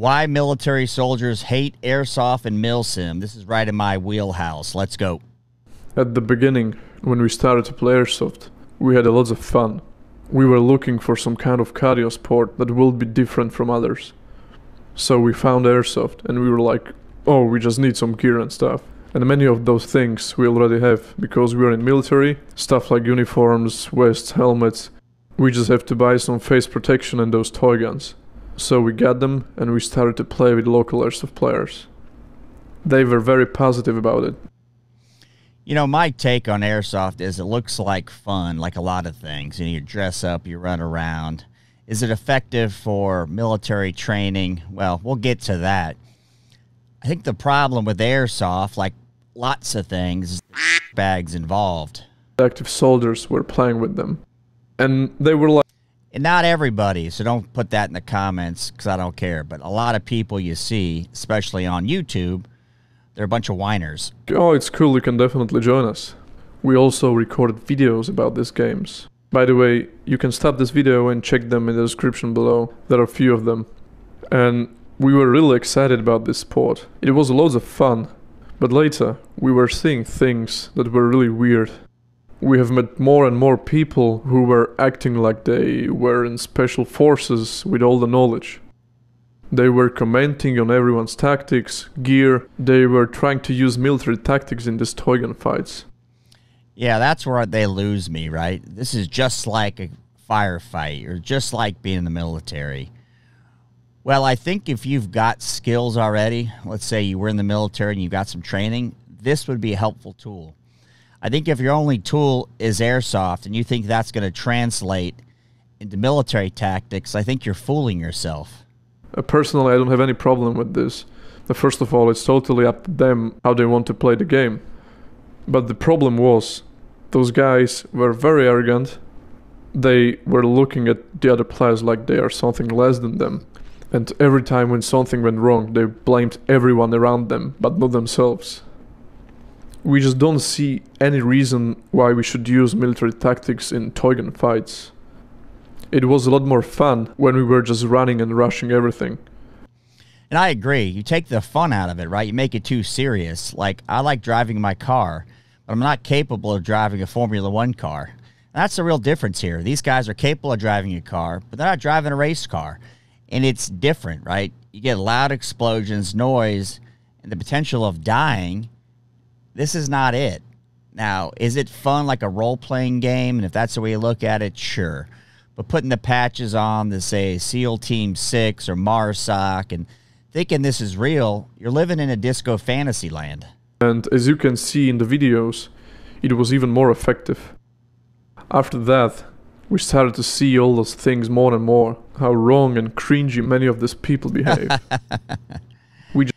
Why military soldiers hate airsoft and milsim. This is right in my wheelhouse. Let's go. At the beginning, when we started to play airsoft, we had a lot of fun. We were looking for some kind of cardio sport that will be different from others. So we found airsoft and we were like, oh, we just need some gear and stuff. And many of those things we already have because we are in military, stuff like uniforms, vests, helmets. We just have to buy some face protection and those toy guns. So we got them and we started to play with local airsoft players. They were very positive about it. You know, my take on airsoft is it looks like fun, like a lot of things. You, know, you dress up, you run around. Is it effective for military training? Well, we'll get to that. I think the problem with airsoft, like lots of things, bags involved. Active soldiers were playing with them, and they were like and not everybody, so don't put that in the comments because I don't care. But a lot of people you see, especially on YouTube, they're a bunch of whiners. Oh, it's cool. You can definitely join us. We also recorded videos about these games. By the way, you can stop this video and check them in the description below. There are a few of them. And we were really excited about this port. It was loads of fun. But later, we were seeing things that were really weird we have met more and more people who were acting like they were in special forces with all the knowledge. They were commenting on everyone's tactics, gear, they were trying to use military tactics in these gun fights. Yeah, that's where they lose me, right? This is just like a firefight or just like being in the military. Well, I think if you've got skills already, let's say you were in the military and you got some training, this would be a helpful tool I think if your only tool is airsoft and you think that's going to translate into military tactics, I think you're fooling yourself. Uh, personally, I don't have any problem with this. First of all, it's totally up to them how they want to play the game. But the problem was, those guys were very arrogant. They were looking at the other players like they are something less than them. And every time when something went wrong, they blamed everyone around them, but not themselves we just don't see any reason why we should use military tactics in Toygun fights. It was a lot more fun when we were just running and rushing everything. And I agree. You take the fun out of it, right? You make it too serious. Like, I like driving my car, but I'm not capable of driving a Formula One car. And that's the real difference here. These guys are capable of driving a car, but they're not driving a race car. And it's different, right? You get loud explosions, noise, and the potential of dying this is not it. Now, is it fun like a role playing game? And if that's the way you look at it, sure. But putting the patches on to say SEAL Team 6 or MARSOC and thinking this is real, you're living in a disco fantasy land. And as you can see in the videos, it was even more effective. After that, we started to see all those things more and more, how wrong and cringy many of these people behave. we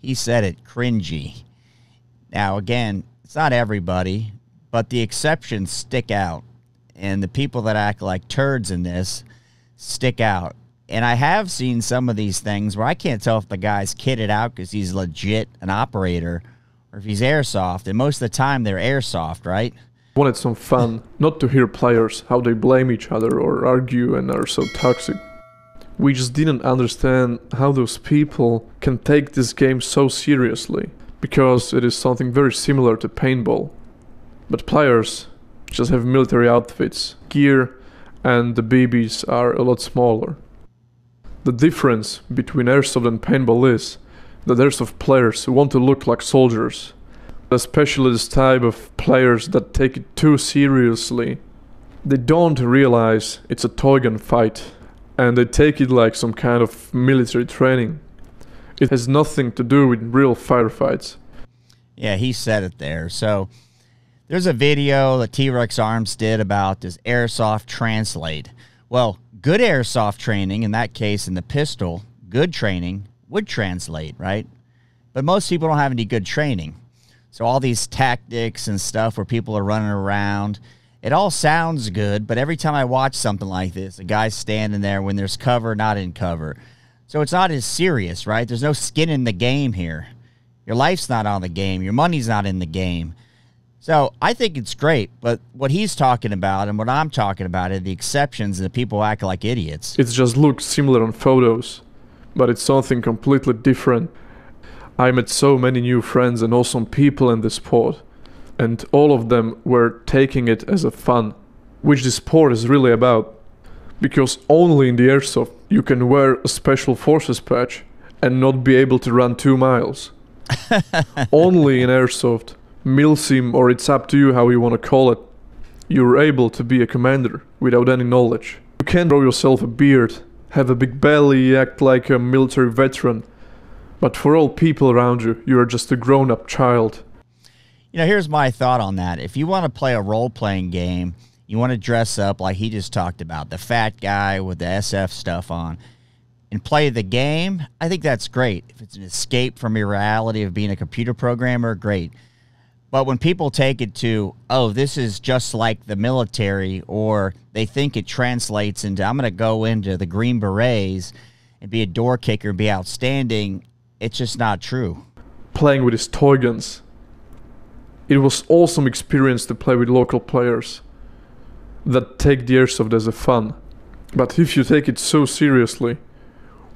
he said it, cringy. Now, again, it's not everybody, but the exceptions stick out. And the people that act like turds in this stick out. And I have seen some of these things where I can't tell if the guy's kitted out because he's legit an operator or if he's airsoft. And most of the time, they're airsoft, right? wanted some fun, not to hear players, how they blame each other or argue and are so toxic. We just didn't understand how those people can take this game so seriously because it is something very similar to paintball. But players just have military outfits, gear, and the BBs are a lot smaller. The difference between airsoft and paintball is that airsoft players want to look like soldiers, especially this type of players that take it too seriously. They don't realize it's a toy gun fight, and they take it like some kind of military training. It has nothing to do with real firefights. Yeah, he said it there. So there's a video that T Rex Arms did about does airsoft translate? Well, good airsoft training, in that case, in the pistol, good training would translate, right? But most people don't have any good training. So all these tactics and stuff where people are running around, it all sounds good, but every time I watch something like this, a guy's standing there when there's cover, not in cover, so it's not as serious, right? There's no skin in the game here. Your life's not on the game. Your money's not in the game. So I think it's great, but what he's talking about and what I'm talking about are the exceptions and the people act like idiots. It just looks similar on photos, but it's something completely different. I met so many new friends and awesome people in this sport, and all of them were taking it as a fun, which this sport is really about because only in the airsoft you can wear a special forces patch and not be able to run two miles. only in airsoft, milsim, or it's up to you how you want to call it, you're able to be a commander without any knowledge. You can grow yourself a beard, have a big belly, act like a military veteran, but for all people around you, you are just a grown up child. You know, here's my thought on that. If you want to play a role playing game, you want to dress up like he just talked about, the fat guy with the SF stuff on, and play the game. I think that's great. If it's an escape from your reality of being a computer programmer, great. But when people take it to, oh, this is just like the military, or they think it translates into, I'm going to go into the Green Berets and be a door kicker and be outstanding, it's just not true. Playing with his toy guns. It was awesome experience to play with local players that take the airsoft as a fun. But if you take it so seriously,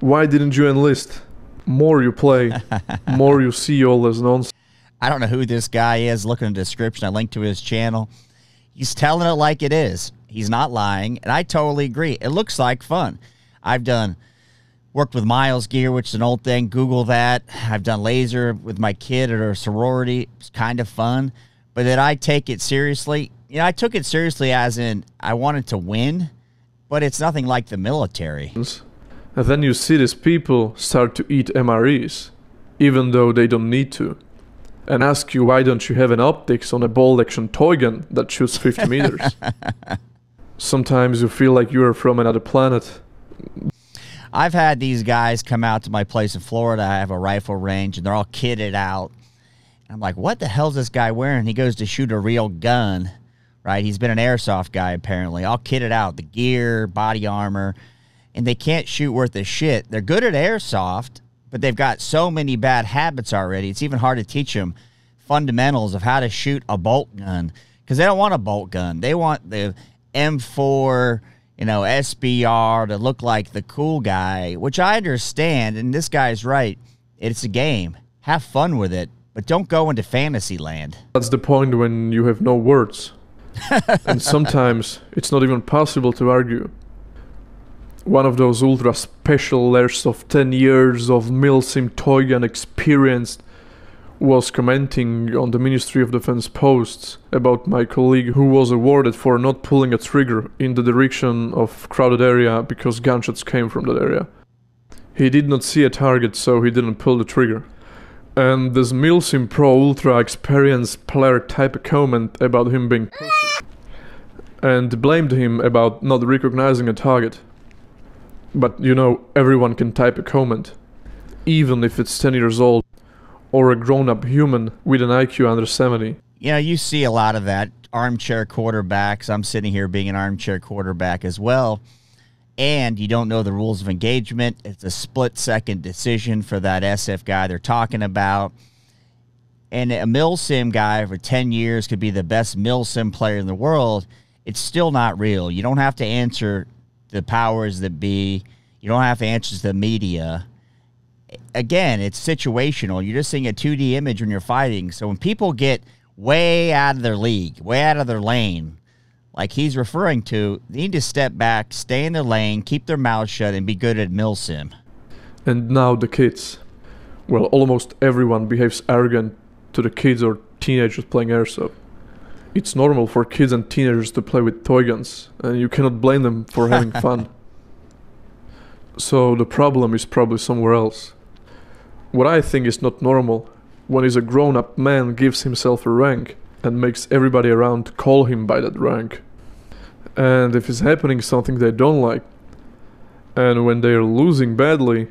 why didn't you enlist? More you play, more you see all this nonsense. I don't know who this guy is. Look in the description. I link to his channel. He's telling it like it is. He's not lying, and I totally agree. It looks like fun. I've done worked with Miles Gear, which is an old thing. Google that. I've done laser with my kid at her sorority. It's kind of fun. But did I take it seriously? you know, I took it seriously as in I wanted to win, but it's nothing like the military. And then you see these people start to eat MREs, even though they don't need to, and ask you why don't you have an optics on a bolt action toy gun that shoots 50 meters. Sometimes you feel like you are from another planet. I've had these guys come out to my place in Florida. I have a rifle range and they're all kitted out. I'm like, what the hell's this guy wearing? He goes to shoot a real gun right? He's been an airsoft guy apparently, all kitted out, the gear, body armor, and they can't shoot worth a shit. They're good at airsoft, but they've got so many bad habits already. It's even hard to teach them fundamentals of how to shoot a bolt gun because they don't want a bolt gun. They want the M4, you know, SBR to look like the cool guy, which I understand. And this guy's right. It's a game. Have fun with it, but don't go into fantasy land. That's the point when you have no words. and sometimes it's not even possible to argue. One of those ultra layers of 10 years of Milsim Toyan experience was commenting on the Ministry of Defense posts about my colleague who was awarded for not pulling a trigger in the direction of crowded area because gunshots came from that area. He did not see a target, so he didn't pull the trigger. And this Milsim Pro Ultra experience player type comment about him being pussy mm and blamed him about not recognizing a target. But you know, everyone can type a comment, even if it's 10 years old or a grown up human with an IQ under 70. Yeah, you see a lot of that. Armchair quarterbacks. I'm sitting here being an armchair quarterback as well. And you don't know the rules of engagement. It's a split second decision for that SF guy they're talking about. And a Milsim guy for 10 years could be the best Milsim player in the world it's still not real. You don't have to answer the powers that be. You don't have to answer the media. Again, it's situational. You're just seeing a 2D image when you're fighting. So when people get way out of their league, way out of their lane, like he's referring to, they need to step back, stay in their lane, keep their mouth shut, and be good at milsim. And now the kids. Well, almost everyone behaves arrogant to the kids or teenagers playing airsoft. It's normal for kids and teenagers to play with toy guns, and you cannot blame them for having fun. So the problem is probably somewhere else. What I think is not normal, when is a grown-up man gives himself a rank and makes everybody around call him by that rank. And if it's happening something they don't like, and when they're losing badly,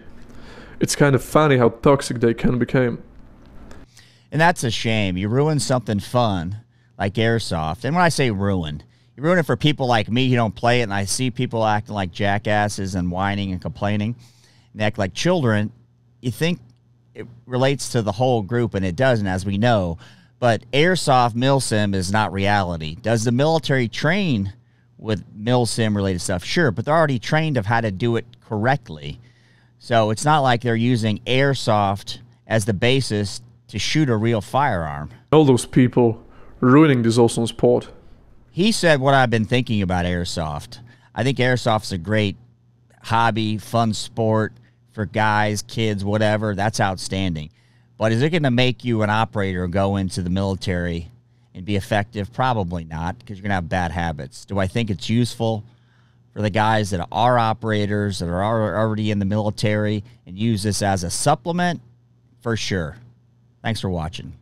it's kind of funny how toxic they can become. And that's a shame. You ruin something fun like airsoft. And when I say ruined, you ruin it for people like me who don't play it. And I see people acting like jackasses and whining and complaining and act like children. You think it relates to the whole group, and it doesn't, as we know. But airsoft milsim is not reality. Does the military train with milsim related stuff? Sure, but they're already trained of how to do it correctly. So it's not like they're using airsoft as the basis to shoot a real firearm. All those people ruining this awesome sport. He said what I've been thinking about airsoft. I think airsoft's a great hobby, fun sport for guys, kids, whatever. That's outstanding. But is it going to make you an operator go into the military and be effective? Probably not, because you're going to have bad habits. Do I think it's useful for the guys that are operators that are already in the military and use this as a supplement? For sure. Thanks for watching.